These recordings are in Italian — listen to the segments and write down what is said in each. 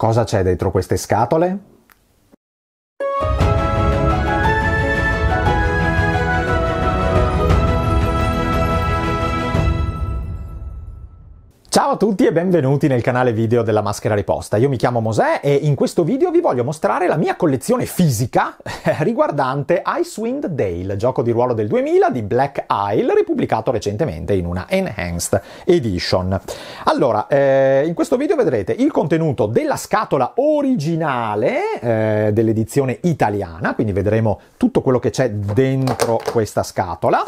Cosa c'è dentro queste scatole? tutti e benvenuti nel canale video della Maschera Riposta. Io mi chiamo Mosè e in questo video vi voglio mostrare la mia collezione fisica riguardante Icewind Dale, gioco di ruolo del 2000 di Black Isle, ripubblicato recentemente in una Enhanced Edition. Allora, eh, in questo video vedrete il contenuto della scatola originale eh, dell'edizione italiana, quindi vedremo tutto quello che c'è dentro questa scatola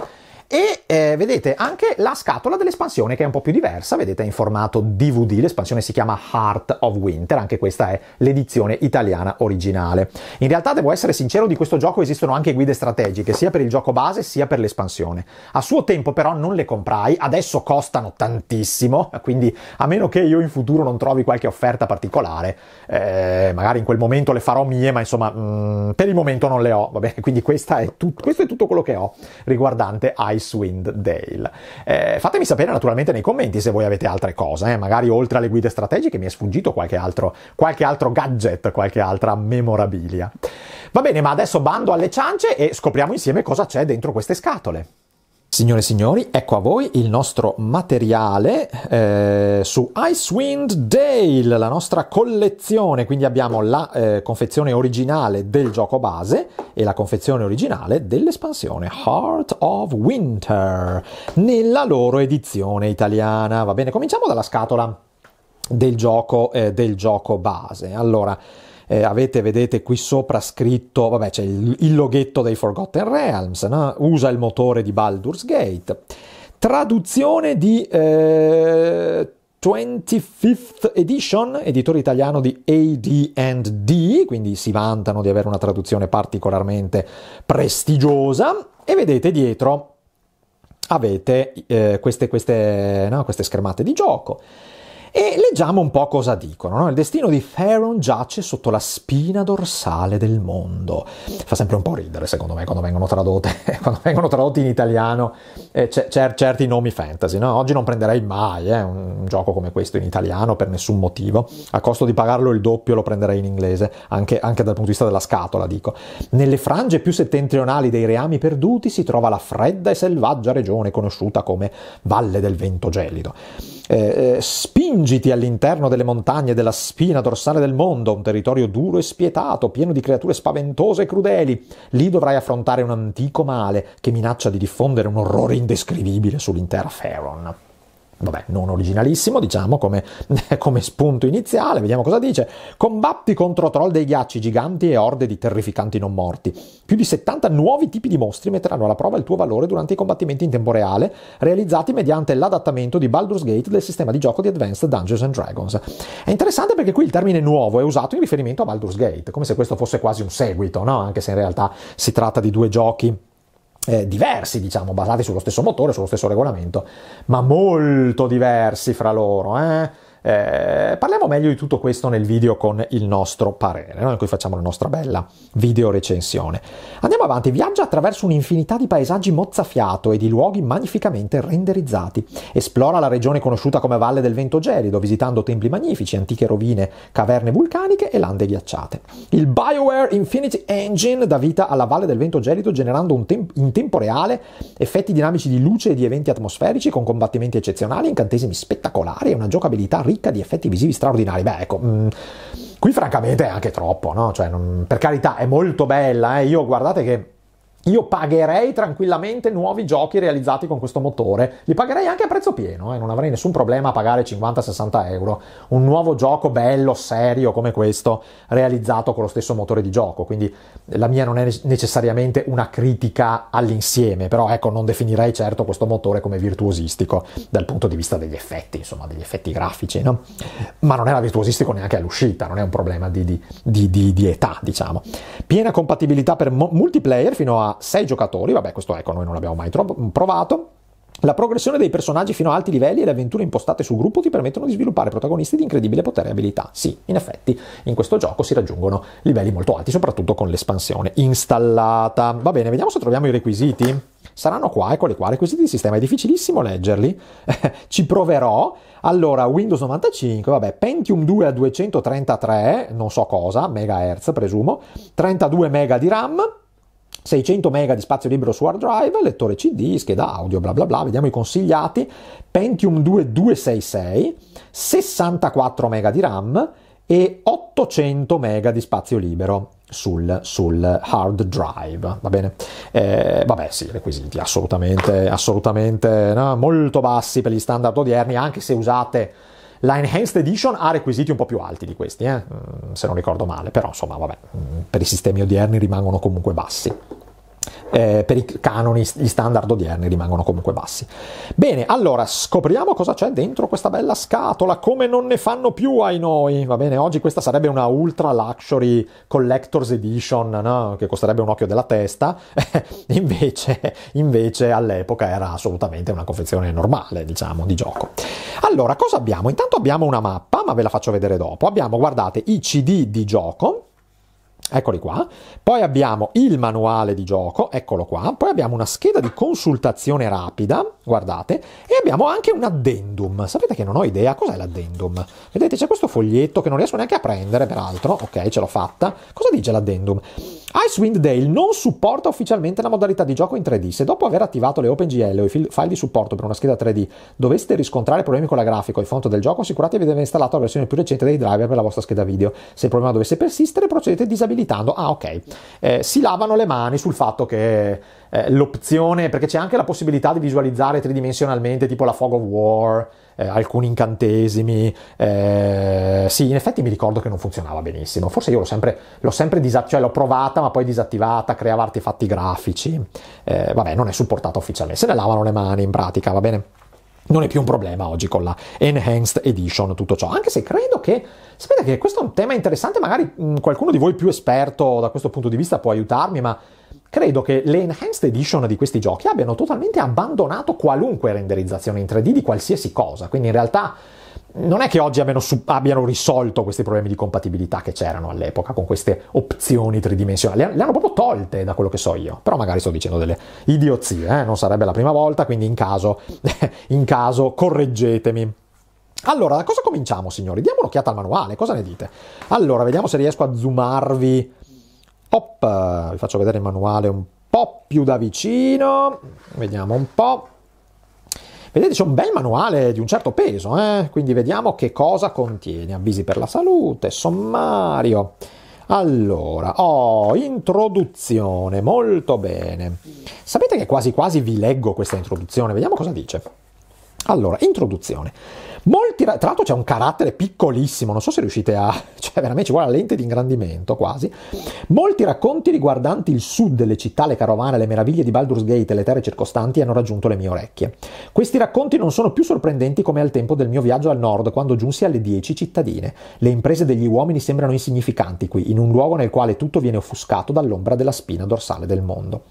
e eh, vedete anche la scatola dell'espansione che è un po' più diversa, vedete è in formato DVD, l'espansione si chiama Heart of Winter, anche questa è l'edizione italiana originale. In realtà devo essere sincero, di questo gioco esistono anche guide strategiche, sia per il gioco base sia per l'espansione. A suo tempo però non le comprai, adesso costano tantissimo, quindi a meno che io in futuro non trovi qualche offerta particolare, eh, magari in quel momento le farò mie, ma insomma mh, mm, per il momento non le ho, va bene, quindi è tut- questo è tutto quello che ho riguardante Ice Joyce Wind Dale. Eh, fatemi sapere naturalmente nei commenti se voi avete altre cose, eh? magari oltre alle guide strategiche mi è sfuggito qualche altro, qualche altro gadget, qualche altra memorabilia. Va bene, ma adesso bando alle ciance e scopriamo insieme cosa c'è dentro queste scatole. Signore e signori, ecco a voi il nostro materiale eh, su Icewind Dale, la nostra collezione. Quindi abbiamo la eh, confezione originale del gioco base e la confezione originale dell'espansione Heart of Winter nella loro edizione italiana. Va bene, cominciamo dalla scatola del gioco, eh, del gioco base. Allora, eh, avete, vedete qui sopra scritto, vabbè c'è il, il loghetto dei Forgotten Realms, no? usa il motore di Baldur's Gate. Traduzione di eh, 25th Edition, editore italiano di AD&D, quindi si vantano di avere una traduzione particolarmente prestigiosa, e vedete dietro avete eh, queste, queste, no, queste schermate di gioco. E leggiamo un po' cosa dicono. No? Il destino di Pharaon giace sotto la spina dorsale del mondo. Fa sempre un po' ridere, secondo me, quando vengono, tradotte, quando vengono tradotti in italiano eh, c- c- certi nomi fantasy. No? Oggi non prenderei mai eh, un, un gioco come questo in italiano per nessun motivo. A costo di pagarlo il doppio lo prenderei in inglese, anche, anche dal punto di vista della scatola, dico. Nelle frange più settentrionali dei reami perduti si trova la fredda e selvaggia regione conosciuta come Valle del Vento Gelido. Eh, eh, spingiti all'interno delle montagne della spina dorsale del mondo, un territorio duro e spietato, pieno di creature spaventose e crudeli. Lì dovrai affrontare un antico male che minaccia di diffondere un orrore indescrivibile sull'intera Feron vabbè, non originalissimo, diciamo, come, come, spunto iniziale, vediamo cosa dice. Combatti contro troll dei ghiacci giganti e orde di terrificanti non morti. Più di 70 nuovi tipi di mostri metteranno alla prova il tuo valore durante i combattimenti in tempo reale, realizzati mediante l'adattamento di Baldur's Gate del sistema di gioco di Advanced Dungeons and Dragons. È interessante perché qui il termine nuovo è usato in riferimento a Baldur's Gate, come se questo fosse quasi un seguito, no? Anche se in realtà si tratta di due giochi eh, diversi, diciamo, basati sullo stesso motore, sullo stesso regolamento, ma molto diversi fra loro. Eh? Eh, parliamo meglio di tutto questo nel video con il nostro parere, no? in cui facciamo la nostra bella video recensione. Andiamo avanti, viaggia attraverso un'infinità di paesaggi mozzafiato e di luoghi magnificamente renderizzati. Esplora la regione conosciuta come Valle del Vento Gelido, visitando templi magnifici, antiche rovine, caverne vulcaniche e lande ghiacciate. Il BioWare Infinity Engine dà vita alla Valle del Vento Gelido generando tem- in tempo reale effetti dinamici di luce e di eventi atmosferici con combattimenti eccezionali, incantesimi spettacolari e una giocabilità ricca di effetti visivi straordinari. Beh, ecco. Mh, mm, qui francamente è anche troppo, no? Cioè, non, per carità, è molto bella, eh? Io guardate che io pagherei tranquillamente nuovi giochi realizzati con questo motore, li pagherei anche a prezzo pieno, eh? non avrei nessun problema a pagare 50-60 euro. Un nuovo gioco bello, serio come questo, realizzato con lo stesso motore di gioco, quindi la mia non è necessariamente una critica all'insieme, però ecco, non definirei certo questo motore come virtuosistico dal punto di vista degli effetti, insomma, degli effetti grafici, no? Ma non era virtuosistico neanche all'uscita, non è un problema di, di, di, di età, diciamo. Piena compatibilità per mo- multiplayer fino a 6 giocatori, vabbè questo ecco noi non l'abbiamo mai tro- provato, la progressione dei personaggi fino a alti livelli e le avventure impostate sul gruppo ti permettono di sviluppare protagonisti di incredibile potere e abilità. Sì, in effetti, in questo gioco si raggiungono livelli molto alti, soprattutto con l'espansione installata. Va bene, vediamo se troviamo i requisiti. Saranno qua, eccoli qua, requisiti di sistema, è difficilissimo leggerli. Ci proverò. Allora, Windows 95, vabbè, Pentium 2 a 233, non so cosa, megahertz presumo, 32 mega di RAM, 600 MB di spazio libero su hard drive, lettore CD, scheda audio, bla bla bla, vediamo i consigliati, Pentium 2 266, 64 MB di RAM e 800 MB di spazio libero sul, sul hard drive, va bene? Eh, vabbè sì, requisiti assolutamente, assolutamente no? molto bassi per gli standard odierni, anche se usate la Enhanced Edition ha requisiti un po' più alti di questi, eh? se non ricordo male, però insomma, vabbè, per i sistemi odierni rimangono comunque bassi eh, per i canoni, gli standard odierni rimangono comunque bassi. Bene, allora scopriamo cosa c'è dentro questa bella scatola, come non ne fanno più ai noi. Va bene, oggi questa sarebbe una ultra luxury collector's edition, no? che costerebbe un occhio della testa, invece, invece all'epoca era assolutamente una confezione normale, diciamo, di gioco. Allora, cosa abbiamo? Intanto abbiamo una mappa, ma ve la faccio vedere dopo. Abbiamo, guardate, i CD di gioco Eccoli qua. Poi abbiamo il manuale di gioco, eccolo qua. Poi abbiamo una scheda di consultazione rapida, guardate, e abbiamo anche un addendum. Sapete che non ho idea cos'è l'addendum. Vedete, c'è questo foglietto che non riesco neanche a prendere, peraltro. Ok, ce l'ho fatta. Cosa dice l'addendum? Icewind Dale non supporta ufficialmente la modalità di gioco in 3D. Se dopo aver attivato le OpenGL o i file di supporto per una scheda 3D doveste riscontrare problemi con la grafica o il font del gioco, assicuratevi di aver installato la versione più recente dei driver per la vostra scheda video. Se il problema dovesse persistere, procedete a disabilitare abilitando, ah ok, eh, si lavano le mani sul fatto che eh, l'opzione, perché c'è anche la possibilità di visualizzare tridimensionalmente tipo la Fog of War, eh, alcuni incantesimi, eh, sì, in effetti mi ricordo che non funzionava benissimo, forse io l'ho sempre, l'ho sempre disattivata, cioè l'ho provata ma poi disattivata, creava artefatti grafici, eh, vabbè non è supportata ufficialmente, se ne lavano le mani in pratica, va bene? non è più un problema oggi con la Enhanced Edition, tutto ciò. Anche se credo che, sapete che questo è un tema interessante, magari qualcuno di voi più esperto da questo punto di vista può aiutarmi, ma credo che le Enhanced Edition di questi giochi abbiano totalmente abbandonato qualunque renderizzazione in 3D di qualsiasi cosa. Quindi in realtà non è che oggi abbiano, abbiano, risolto questi problemi di compatibilità che c'erano all'epoca con queste opzioni tridimensionali, le hanno proprio tolte da quello che so io, però magari sto dicendo delle idiozie, eh? non sarebbe la prima volta, quindi in caso, in caso correggetemi. Allora, da cosa cominciamo signori? Diamo un'occhiata al manuale, cosa ne dite? Allora, vediamo se riesco a zoomarvi. Hop, vi faccio vedere il manuale un po' più da vicino, vediamo un po'. Vedete, c'è un bel manuale di un certo peso, eh? quindi vediamo che cosa contiene. Avvisi per la salute, sommario. Allora, oh, introduzione, molto bene. Sapete che quasi quasi vi leggo questa introduzione, vediamo cosa dice. Allora, introduzione. Molti, tra l'altro c'è un carattere piccolissimo, non so se riuscite a... cioè veramente ci vuole la lente di ingrandimento quasi. Molti racconti riguardanti il sud, le città, le carovane, le meraviglie di Baldur's Gate e le terre circostanti hanno raggiunto le mie orecchie. Questi racconti non sono più sorprendenti come al tempo del mio viaggio al nord, quando giunsi alle 10 cittadine. Le imprese degli uomini sembrano insignificanti qui, in un luogo nel quale tutto viene offuscato dall'ombra della spina dorsale del mondo.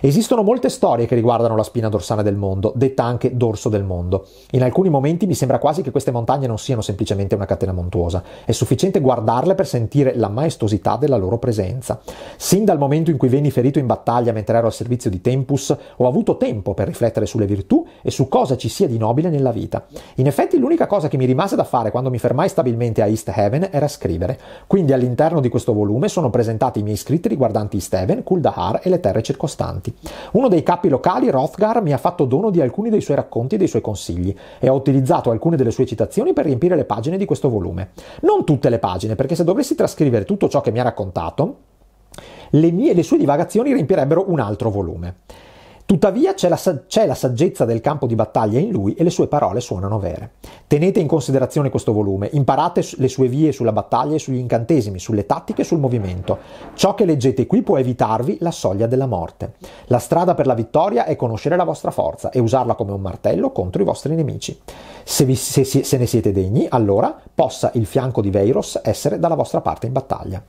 Esistono molte storie che riguardano la spina dorsale del mondo, detta anche dorso del mondo. In alcuni momenti mi sembra quasi quasi che queste montagne non siano semplicemente una catena montuosa, è sufficiente guardarle per sentire la maestosità della loro presenza. Sin dal momento in cui venni ferito in battaglia mentre ero al servizio di Tempus, ho avuto tempo per riflettere sulle virtù e su cosa ci sia di nobile nella vita. In effetti l'unica cosa che mi rimase da fare quando mi fermai stabilmente a East Heaven era scrivere, quindi all'interno di questo volume sono presentati i miei scritti riguardanti East Heaven, Kuldahar e le terre circostanti. Uno dei capi locali, Rothgar, mi ha fatto dono di alcuni dei suoi racconti e dei suoi consigli e ho utilizzato alcune delle delle sue citazioni per riempire le pagine di questo volume. Non tutte le pagine, perché se dovessi trascrivere tutto ciò che mi ha raccontato, le, mie, le sue divagazioni riempirebbero un altro volume. Tuttavia c'è la, c'è la, saggezza del campo di battaglia in lui e le sue parole suonano vere. Tenete in considerazione questo volume, imparate le sue vie sulla battaglia e sugli incantesimi, sulle tattiche e sul movimento. Ciò che leggete qui può evitarvi la soglia della morte. La strada per la vittoria è conoscere la vostra forza e usarla come un martello contro i vostri nemici. Se, vi, se, se ne siete degni, allora possa il fianco di Veiros essere dalla vostra parte in battaglia.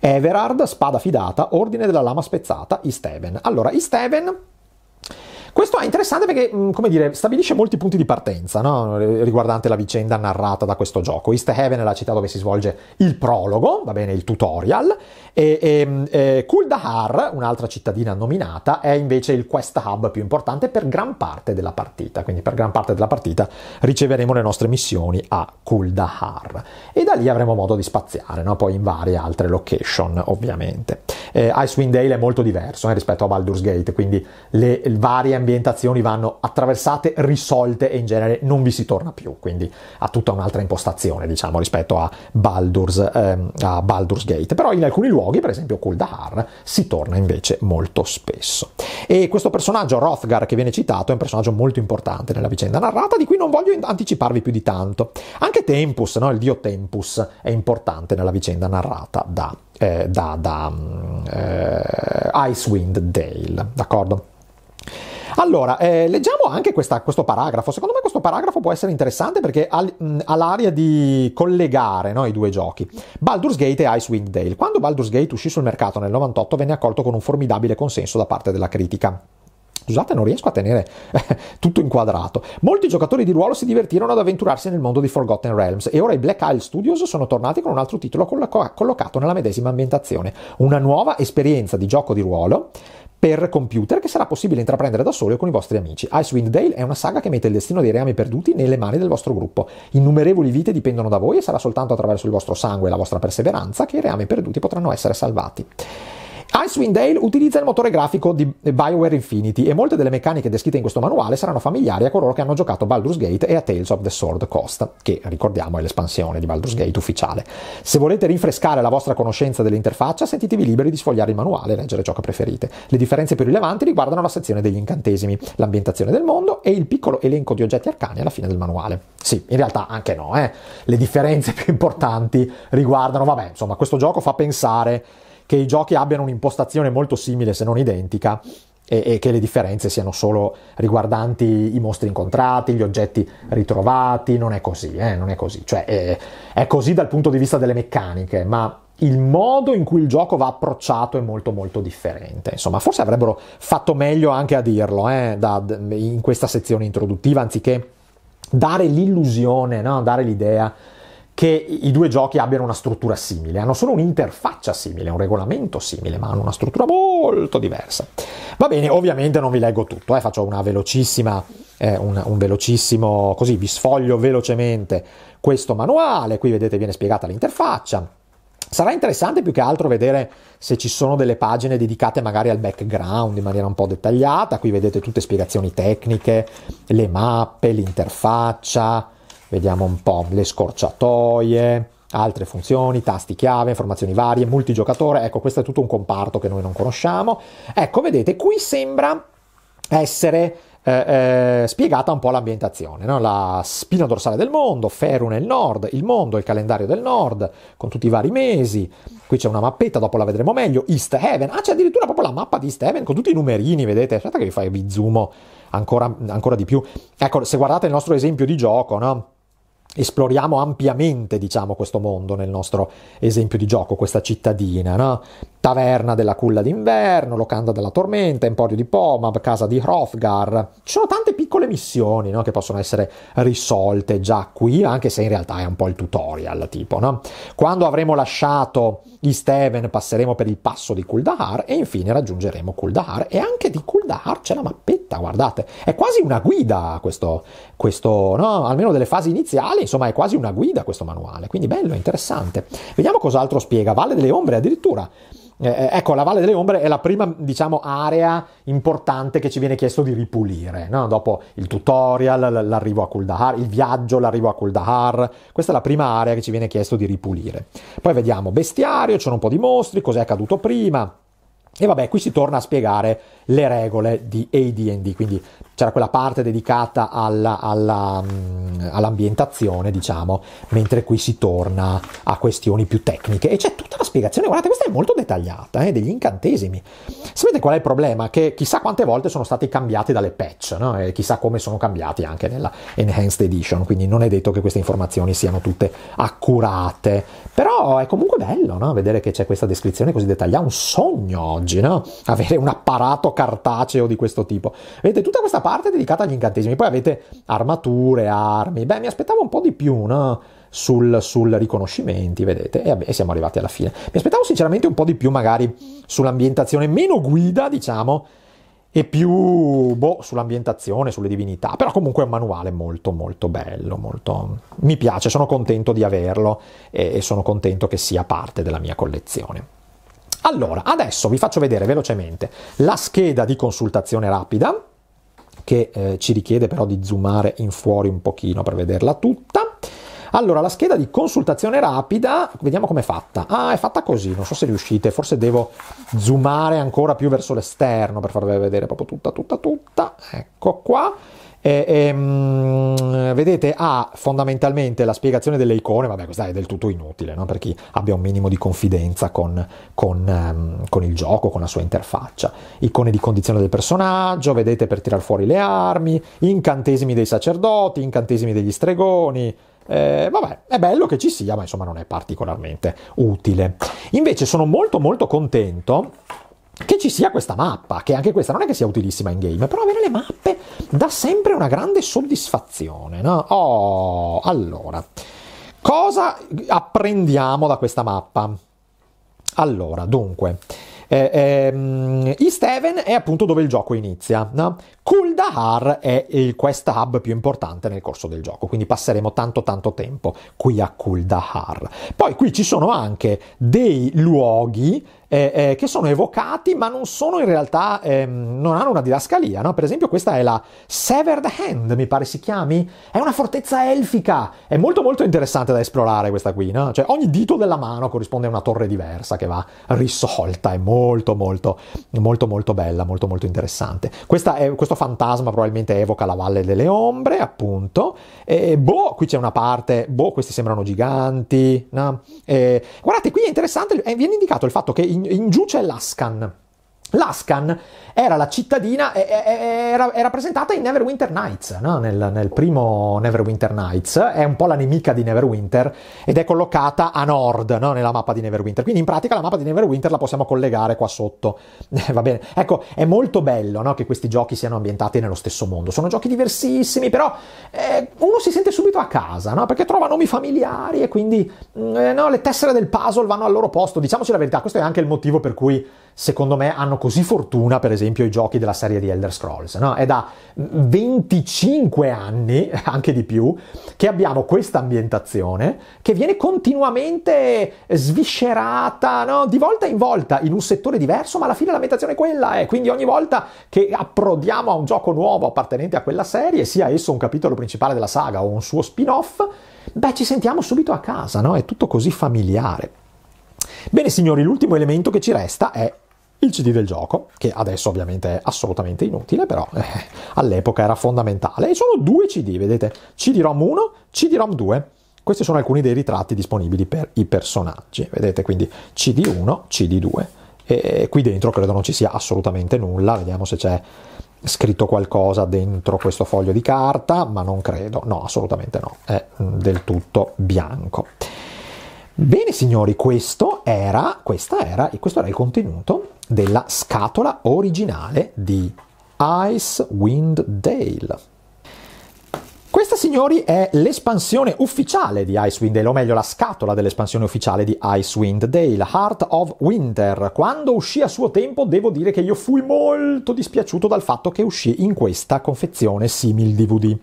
Everard, spada fidata, ordine della lama spezzata, Isteben. Allora, Isteben questo è interessante perché, mm, come dire, stabilisce molti punti di partenza no? riguardante la vicenda narrata da questo gioco. East Heaven è la città dove si svolge il prologo, va bene, il tutorial, e, e, mm, e Kuldahar, un'altra cittadina nominata, è invece il quest hub più importante per gran parte della partita. Quindi per gran parte della partita riceveremo le nostre missioni a Kuldahar e da lì avremo modo di spaziare, no? poi in varie altre location ovviamente. Eh, Icewind Dale è molto diverso eh, rispetto a Baldur's Gate, quindi le, le varie ambientazioni ambientazioni vanno attraversate, risolte e in genere non vi si torna più, quindi ha tutta un'altra impostazione, diciamo, rispetto a Baldur's, ehm, a Baldur's Gate. Però in alcuni luoghi, per esempio Kuldahar, si torna invece molto spesso. E questo personaggio, Rothgar, che viene citato, è un personaggio molto importante nella vicenda narrata, di cui non voglio anticiparvi più di tanto. Anche Tempus, no? il dio Tempus, è importante nella vicenda narrata da, eh, da, da mm, eh, Icewind Dale, d'accordo? Allora, eh, leggiamo anche questa, questo paragrafo. Secondo me questo paragrafo può essere interessante perché ha, mh, mm, ha l'aria di collegare no, i due giochi. Baldur's Gate e Icewind Dale. Quando Baldur's Gate uscì sul mercato nel 98 venne accolto con un formidabile consenso da parte della critica. Scusate, non riesco a tenere eh, tutto inquadrato. Molti giocatori di ruolo si divertirono ad avventurarsi nel mondo di Forgotten Realms e ora i Black Isle Studios sono tornati con un altro titolo collocato nella medesima ambientazione. Una nuova esperienza di gioco di ruolo per computer che sarà possibile intraprendere da soli o con i vostri amici. Icewind Dale è una saga che mette il destino dei reami perduti nelle mani del vostro gruppo. Innumerevoli vite dipendono da voi e sarà soltanto attraverso il vostro sangue e la vostra perseveranza che i reami perduti potranno essere salvati. Icewind Dale utilizza il motore grafico di BioWare Infinity e molte delle meccaniche descritte in questo manuale saranno familiari a coloro che hanno giocato Baldur's Gate e a Tales of the Sword Coast, che ricordiamo è l'espansione di Baldur's Gate ufficiale. Se volete rinfrescare la vostra conoscenza dell'interfaccia, sentitevi liberi di sfogliare il manuale e leggere ciò che preferite. Le differenze più rilevanti riguardano la sezione degli incantesimi, l'ambientazione del mondo e il piccolo elenco di oggetti arcani alla fine del manuale. Sì, in realtà anche no, eh. Le differenze più importanti riguardano, vabbè, insomma, questo gioco fa pensare che i giochi abbiano un'impostazione molto simile se non identica e, e che le differenze siano solo riguardanti i mostri incontrati, gli oggetti ritrovati, non è così, eh, non è così, cioè è, è così dal punto di vista delle meccaniche, ma il modo in cui il gioco va approcciato è molto molto differente. Insomma, forse avrebbero fatto meglio anche a dirlo eh, da, in questa sezione introduttiva, anziché dare l'illusione, no? dare l'idea che i due giochi abbiano una struttura simile, hanno solo un'interfaccia simile, un regolamento simile, ma hanno una struttura molto diversa. Va bene, ovviamente non vi leggo tutto, eh, faccio una velocissima, eh, un, un velocissimo, così vi sfoglio velocemente questo manuale, qui vedete viene spiegata l'interfaccia, Sarà interessante più che altro vedere se ci sono delle pagine dedicate magari al background in maniera un po' dettagliata. Qui vedete tutte spiegazioni tecniche, le mappe, l'interfaccia, Vediamo un po' le scorciatoie, altre funzioni, tasti chiave, informazioni varie, multigiocatore. Ecco, questo è tutto un comparto che noi non conosciamo. Ecco, vedete, qui sembra essere eh, eh, spiegata un po' l'ambientazione, no? la spina dorsale del mondo, Feru nel nord, il mondo, il calendario del nord, con tutti i vari mesi, qui c'è una mappetta, dopo la vedremo meglio, East Heaven, ah c'è addirittura proprio la mappa di East Heaven con tutti i numerini, vedete, aspetta che vi fai vi zoom ancora, ancora di più, ecco se guardate il nostro esempio di gioco, no? esploriamo ampiamente, diciamo, questo mondo nel nostro esempio di gioco, questa cittadina, no? Taverna della culla d'inverno, locanda della tormenta, emporio di Pomab, casa di Hrothgar. Ci sono tante piccole missioni, no? Che possono essere risolte già qui, anche se in realtà è un po' il tutorial, tipo, no? Quando avremo lasciato gli Steven, passeremo per il passo di Kuldahar e infine raggiungeremo Kuldahar e anche di Kuldahar c'è la mappetta, guardate. È quasi una guida questo, questo no? Almeno delle fasi iniziali quali insomma è quasi una guida questo manuale, quindi bello, interessante. Vediamo cos'altro spiega, Valle delle Ombre addirittura. Eh, eh, ecco, la Valle delle Ombre è la prima, diciamo, area importante che ci viene chiesto di ripulire, no? dopo il tutorial, l'arrivo a Kuldahar, il viaggio, l'arrivo a Kuldahar, questa è la prima area che ci viene chiesto di ripulire. Poi vediamo bestiario, c'è un po' di mostri, cos'è accaduto prima, e vabbè, qui si torna a spiegare le regole di AD&D, quindi c'era quella parte dedicata alla, alla, mm, all'ambientazione, diciamo, mentre qui si torna a questioni più tecniche. E c'è tutta la spiegazione, guardate, questa è molto dettagliata, eh, degli incantesimi. Sapete qual è il problema? Che chissà quante volte sono stati cambiati dalle patch, no? e chissà come sono cambiati anche nella Enhanced Edition, quindi non è detto che queste informazioni siano tutte accurate. Però è comunque bello no? vedere che c'è questa descrizione così dettagliata, un sogno oggi, no? Avere un apparato cartaceo di questo tipo. Vedete, tutta questa parte è dedicata agli incantesimi, poi avete armature, armi. Beh, mi aspettavo un po' di più, no? Sul, sul, riconoscimenti, vedete, e, vabbè, e siamo arrivati alla fine. Mi aspettavo sinceramente un po' di più, magari sull'ambientazione, meno guida, diciamo, e più boh, sull'ambientazione, sulle divinità. Però comunque è un manuale molto molto bello, molto... mi piace, sono contento di averlo e, e sono contento che sia parte della mia collezione. Allora, adesso vi faccio vedere velocemente la scheda di consultazione rapida, che eh, ci richiede però di zoomare in fuori un pochino per vederla tutta. Allora, la scheda di consultazione rapida, vediamo com'è fatta. Ah, è fatta così, non so se riuscite, forse devo zoomare ancora più verso l'esterno per farvela vedere proprio tutta, tutta, tutta. Ecco qua. E, e, ehm, vedete, ha fondamentalmente la spiegazione delle icone, vabbè questa è del tutto inutile no? per chi abbia un minimo di confidenza con, con, um, con, il gioco, con la sua interfaccia. Icone di condizione del personaggio, vedete per tirar fuori le armi, incantesimi dei sacerdoti, incantesimi degli stregoni. Eh, vabbè, è bello che ci sia, ma insomma non è particolarmente utile. Invece sono molto molto contento che ci sia questa mappa, che anche questa non è che sia utilissima in game, però avere le mappe dà sempre una grande soddisfazione, no? Oh, allora, cosa apprendiamo da questa mappa? Allora, dunque, eh, ehm, East Heaven è appunto dove il gioco inizia, no? Kuldahar è il quest hub più importante nel corso del gioco, quindi passeremo tanto tanto tempo qui a Kuldahar. Poi qui ci sono anche dei luoghi eh, eh, che sono evocati ma non sono in realtà, ehm, non hanno una didascalia, no? Per esempio questa è la Severed Hand, mi pare si chiami, è una fortezza elfica, è molto molto interessante da esplorare questa qui, no? Cioè ogni dito della mano corrisponde a una torre diversa che va risolta, è molto molto molto molto bella, molto molto interessante. È, questo fantasma probabilmente evoca la Valle delle Ombre, appunto, e boh, qui c'è una parte, boh, questi sembrano giganti, no? e, guardate qui è interessante, eh, viene indicato il fatto che in in, in giù c'è l'Ascan Lascan era la cittadina, era, era presentata in Neverwinter Nights, no? nel, nel, primo Neverwinter Nights, è un po' la nemica di Neverwinter ed è collocata a nord no? nella mappa di Neverwinter, quindi in pratica la mappa di Neverwinter la possiamo collegare qua sotto, va bene? Ecco, è molto bello no? che questi giochi siano ambientati nello stesso mondo, sono giochi diversissimi, però eh, uno si sente subito a casa, perché trova nomi familiari e quindi mm, eh, le tessere del puzzle vanno al loro posto, diciamoci la verità, questo è anche il motivo per cui secondo me, hanno così fortuna, per esempio, i giochi della serie di Elder Scrolls. No? È da 25 anni, anche di più, che abbiamo questa ambientazione che viene continuamente sviscerata, no? di volta in volta, in un settore diverso, ma alla fine l'ambientazione è quella. Eh? Quindi ogni volta che approdiamo a un gioco nuovo appartenente a quella serie, sia esso un capitolo principale della saga o un suo spin-off, beh, ci sentiamo subito a casa, no? È tutto così familiare. Bene signori, l'ultimo elemento che ci resta è il CD del gioco, che adesso ovviamente è assolutamente inutile, però eh, all'epoca era fondamentale. E sono due CD, vedete, CD-ROM 1, CD-ROM 2. Questi sono alcuni dei ritratti disponibili per i personaggi, vedete quindi CD1, CD2. E qui dentro credo non ci sia assolutamente nulla, vediamo se c'è scritto qualcosa dentro questo foglio di carta, ma non credo, no, assolutamente no, è mm, del tutto bianco. Bene signori, questo era, era, questo era il contenuto della scatola originale di Ice Wind Dale signori, è l'espansione ufficiale di Icewind Dale, o meglio la scatola dell'espansione ufficiale di Icewind Dale, Heart of Winter. Quando uscì a suo tempo, devo dire che io fui molto dispiaciuto dal fatto che uscì in questa confezione simil DVD.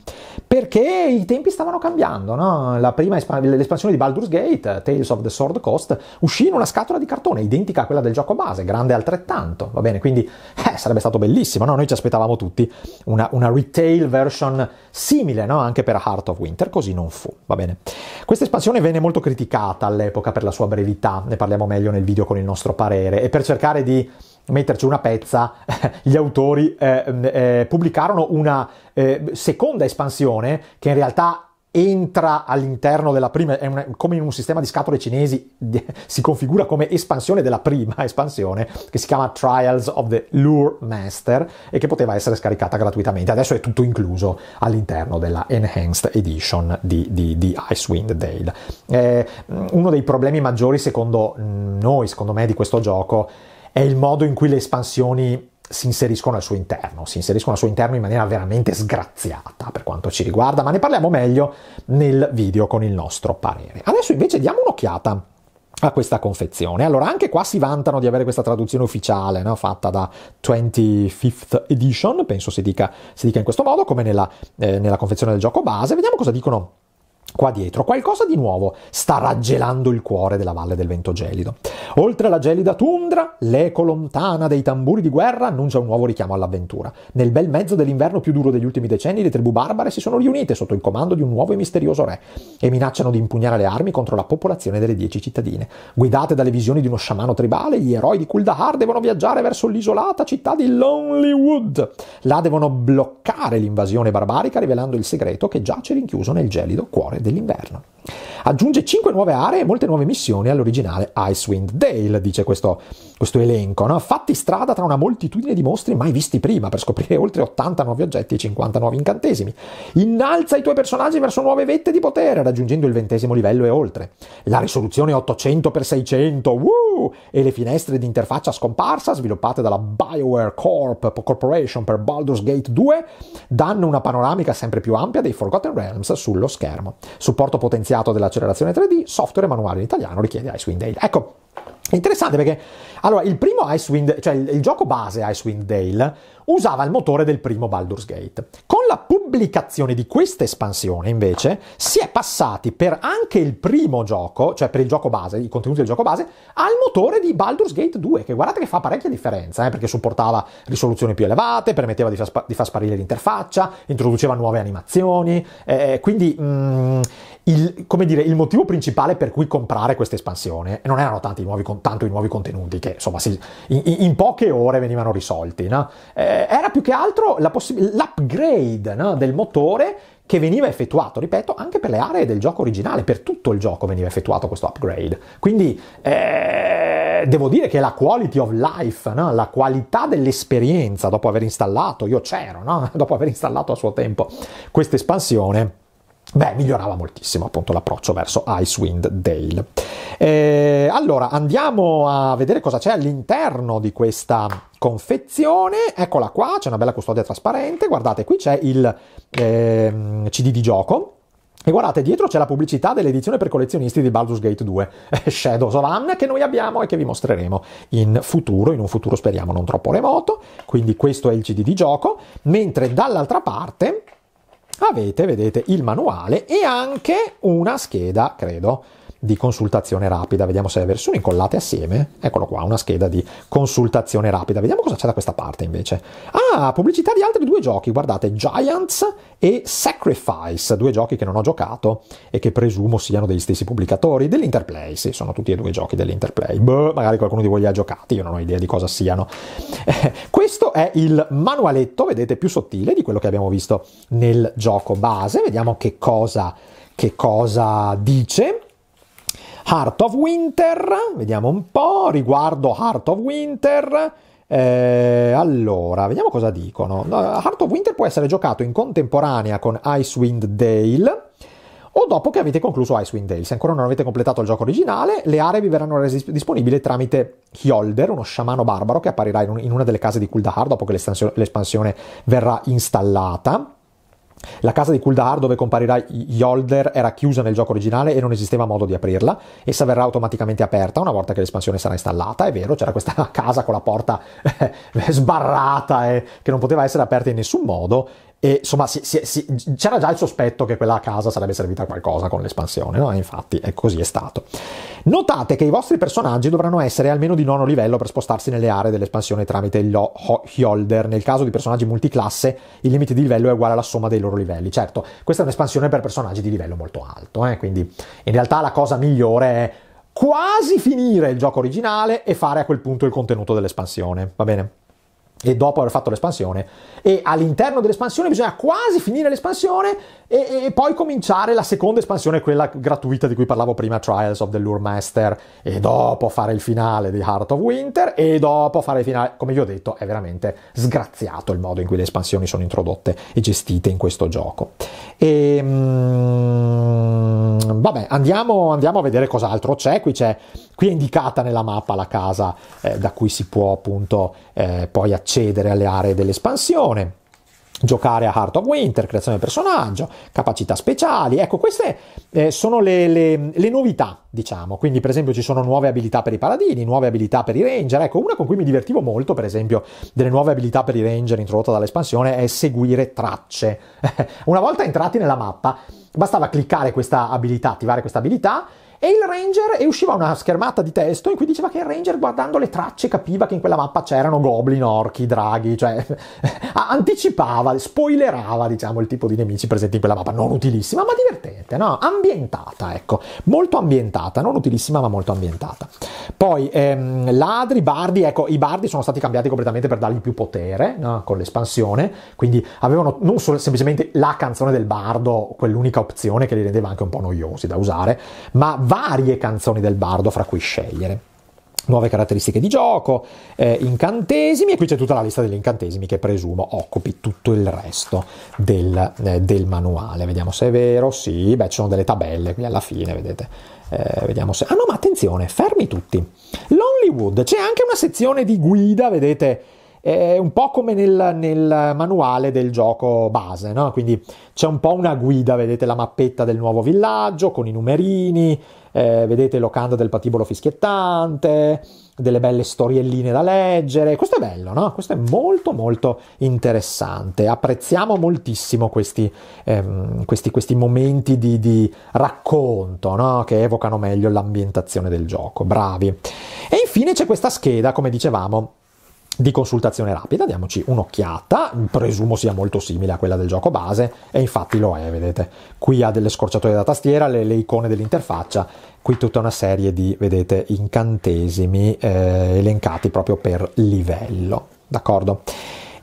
Perché i tempi stavano cambiando, no? La prima, l'espansione di Baldur's Gate, Tales of the Sword Coast, uscì in una scatola di cartone identica a quella del gioco base, grande altrettanto, va bene? Quindi eh, sarebbe stato bellissimo, no? Noi ci aspettavamo tutti una, una retail version simile, no? Anche per Heart of Winter, così non fu, va bene. Questa espansione venne molto criticata all'epoca per la sua brevità, ne parliamo meglio nel video con il nostro parere, e per cercare di metterci una pezza, gli autori eh, eh, pubblicarono una eh, seconda espansione che in realtà entra all'interno della prima, una, come in un sistema di scatole cinesi, si configura come espansione della prima espansione, che si chiama Trials of the Lure Master e che poteva essere scaricata gratuitamente. Adesso è tutto incluso all'interno della Enhanced Edition di, di, di Icewind Dale. Eh, uno dei problemi maggiori secondo noi, secondo me, di questo gioco è il modo in cui le espansioni si inseriscono al suo interno, si inseriscono al suo interno in maniera veramente sgraziata per quanto ci riguarda, ma ne parliamo meglio nel video con il nostro parere. Adesso invece diamo un'occhiata a questa confezione. Allora, anche qua si vantano di avere questa traduzione ufficiale, no? fatta da 25th Edition, penso si dica, si dica in questo modo, come nella, eh, nella confezione del gioco base. Vediamo cosa dicono qua dietro. Qualcosa di nuovo sta raggelando il cuore della valle del vento gelido. Oltre alla gelida tundra, l'eco lontana dei tamburi di guerra annuncia un nuovo richiamo all'avventura. Nel bel mezzo dell'inverno più duro degli ultimi decenni, le tribù barbare si sono riunite sotto il comando di un nuovo e misterioso re e minacciano di impugnare le armi contro la popolazione delle dieci cittadine. Guidate dalle visioni di uno sciamano tribale, gli eroi di Kuldahar devono viaggiare verso l'isolata città di Lonelywood. Là devono bloccare l'invasione barbarica rivelando il segreto che giace rinchiuso nel gelido cuore dell'inverno. Aggiunge 5 nuove aree e molte nuove missioni all'originale Icewind Dale, dice questo, questo elenco. No? Fatti strada tra una moltitudine di mostri mai visti prima per scoprire oltre 80 nuovi oggetti e 50 nuovi incantesimi. Innalza i tuoi personaggi verso nuove vette di potere, raggiungendo il ventesimo livello e oltre. La risoluzione 800x600 woo, e le finestre di interfaccia scomparsa, sviluppate dalla BioWare Corp Corporation per Baldur's Gate 2, danno una panoramica sempre più ampia dei Forgotten Realms sullo schermo. Supporto potenziale scienziato dell'accelerazione 3D, software e manuale in italiano, richiede Icewind Dale. Ecco, Interessante perché allora, il primo Icewind, cioè il, il, gioco base Icewind Dale, usava il motore del primo Baldur's Gate. Con la pubblicazione di questa espansione, invece, si è passati per anche il primo gioco, cioè per il gioco base, i contenuti del gioco base, al motore di Baldur's Gate 2, che guardate che fa parecchia differenza, eh, perché supportava risoluzioni più elevate, permetteva di, far, spa- di far sparire l'interfaccia, introduceva nuove animazioni, eh, eh quindi mh, mm, il, dire, il, motivo principale per cui comprare questa espansione non erano tanti nuovi, tanto i nuovi contenuti che insomma si, in, in, poche ore venivano risolti, no? eh, era più che altro possi- l'upgrade no? del motore che veniva effettuato, ripeto, anche per le aree del gioco originale, per tutto il gioco veniva effettuato questo upgrade. Quindi eh, devo dire che la quality of life, no? la qualità dell'esperienza dopo aver installato, io c'ero, dopo aver installato a suo tempo questa espansione, Beh, migliorava moltissimo appunto l'approccio verso Icewind Dale. E, eh, allora, andiamo a vedere cosa c'è all'interno di questa confezione. Eccola qua, c'è una bella custodia trasparente. Guardate, qui c'è il eh, CD di gioco e guardate, dietro c'è la pubblicità dell'edizione per collezionisti di Baldur's Gate 2, Shadows of Anne, che noi abbiamo e che vi mostreremo in futuro, in un futuro speriamo non troppo remoto. Quindi questo è il CD di gioco, mentre dall'altra parte avete, vedete, il manuale e anche una scheda, credo, di consultazione rapida, vediamo se le sono incollate assieme, eccolo qua, una scheda di consultazione rapida, vediamo cosa c'è da questa parte invece. Ah, pubblicità di altri due giochi, guardate, Giants e Sacrifice, due giochi che non ho giocato e che presumo siano degli stessi pubblicatori dell'Interplay, sì, sono tutti e due giochi dell'Interplay, Beh, magari qualcuno di voi li ha giocati, io non ho idea di cosa siano. Eh, questo è il manualetto, vedete, più sottile di quello che abbiamo visto nel gioco base, vediamo che cosa, che cosa dice. Heart of Winter, vediamo un po', riguardo Heart of Winter, eh, allora, vediamo cosa dicono. Heart of Winter può essere giocato in contemporanea con Icewind Dale o dopo che avete concluso Icewind Dale. Se ancora non avete completato il gioco originale, le aree vi verranno rese disponibili tramite Hjolder, uno sciamano barbaro che apparirà in, un, in una delle case di Kuldahar dopo che l'espansione verrà installata. La casa di Kuldar, dove comparirà Yolder, era chiusa nel gioco originale e non esisteva modo di aprirla. Essa verrà automaticamente aperta una volta che l'espansione sarà installata. È vero, c'era questa casa con la porta eh, sbarrata e che non poteva essere aperta in nessun modo. E insomma, si, si, si, c'era già il sospetto che quella casa sarebbe servita a qualcosa con l'espansione, no? E Infatti, è così è stato. Notate che i vostri personaggi dovranno essere almeno di nono livello per spostarsi nelle aree dell'espansione tramite gli holder. Nel caso di personaggi multiclasse, il limite di livello è uguale alla somma dei loro livelli. Certo, questa è un'espansione per personaggi di livello molto alto, eh? quindi in realtà la cosa migliore è quasi finire il gioco originale e fare a quel punto il contenuto dell'espansione, va bene? e dopo aver fatto l'espansione e all'interno dell'espansione bisogna quasi finire l'espansione e, e, poi cominciare la seconda espansione quella gratuita di cui parlavo prima Trials of the Lure Master e dopo fare il finale di Heart of Winter e dopo fare il finale come vi ho detto è veramente sgraziato il modo in cui le espansioni sono introdotte e gestite in questo gioco e mm, Vabbè, andiamo, andiamo a vedere cos'altro c'è. Qui, c'è. qui, è indicata nella mappa la casa eh, da cui si può appunto eh, poi accedere alle aree dell'espansione. Giocare a Heart of Winter, creazione del personaggio, capacità speciali. Ecco, queste eh, sono le, le, le novità, diciamo. Quindi, per esempio, ci sono nuove abilità per i paladini, nuove abilità per i ranger. Ecco, una con cui mi divertivo molto, per esempio, delle nuove abilità per i ranger introdotta dall'espansione è seguire tracce. una volta entrati nella mappa, Bastava cliccare questa abilità, attivare questa abilità e il ranger e usciva una schermata di testo in cui diceva che il ranger guardando le tracce capiva che in quella mappa c'erano goblin, orchi, draghi, cioè anticipava, spoilerava diciamo il tipo di nemici presenti in quella mappa, non utilissima ma divertente, no? Ambientata, ecco, molto ambientata, non utilissima ma molto ambientata. Poi ehm, ladri, bardi, ecco, i bardi sono stati cambiati completamente per dargli più potere no? con l'espansione, quindi avevano non solo, semplicemente la canzone del bardo, quell'unica opzione che li rendeva anche un po' noiosi da usare, ma va varie canzoni del bardo fra cui scegliere nuove caratteristiche di gioco, eh, incantesimi e qui c'è tutta la lista degli incantesimi che presumo occupi tutto il resto del, eh, del manuale. Vediamo se è vero, sì, beh ci sono delle tabelle qui alla fine, vedete. Eh, vediamo se... Ah no, ma attenzione, fermi tutti. L'Hollywood, c'è anche una sezione di guida, vedete, è un po' come nel, nel, manuale del gioco base, no? quindi c'è un po' una guida, vedete la mappetta del nuovo villaggio con i numerini, eh, vedete locanda del patibolo fischiettante, delle belle storielline da leggere. Questo è bello, no? Questo è molto molto interessante. Apprezziamo moltissimo questi, ehm, questi, questi momenti di, di racconto, no? Che evocano meglio l'ambientazione del gioco. Bravi. E infine c'è questa scheda, come dicevamo di consultazione rapida, diamoci un'occhiata, presumo sia molto simile a quella del gioco base e infatti lo è, vedete, qui ha delle scorciatoie da tastiera, le, le icone dell'interfaccia, qui tutta una serie di, vedete, incantesimi eh, elencati proprio per livello, d'accordo?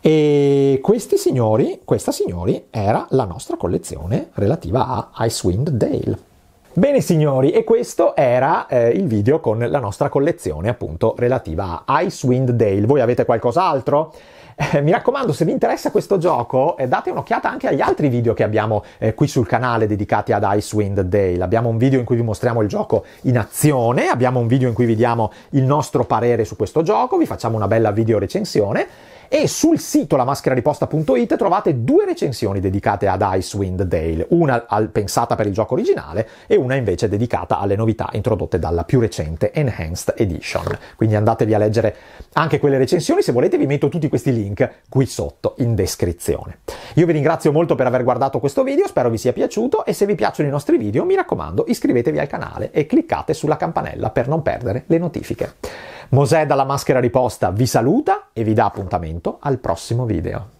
E questi signori, questa signori era la nostra collezione relativa a Icewind Dale. Bene signori, e questo era eh, il video con la nostra collezione appunto relativa a Icewind Dale. Voi avete qualcos'altro? Eh, mi raccomando, se vi interessa questo gioco, eh, date un'occhiata anche agli altri video che abbiamo eh, qui sul canale dedicati ad Icewind Dale. Abbiamo un video in cui vi mostriamo il gioco in azione, abbiamo un video in cui vi diamo il nostro parere su questo gioco, vi facciamo una bella video recensione e sul sito lamascherariposta.it trovate due recensioni dedicate ad Icewind Dale, una al, pensata per il gioco originale e una invece dedicata alle novità introdotte dalla più recente Enhanced Edition. Quindi andatevi a leggere anche quelle recensioni, se volete vi metto tutti questi link qui sotto in descrizione. Io vi ringrazio molto per aver guardato questo video, spero vi sia piaciuto e se vi piacciono i nostri video mi raccomando iscrivetevi al canale e cliccate sulla campanella per non perdere le notifiche. Mosè dalla maschera riposta vi saluta e vi dà appuntamento al prossimo video.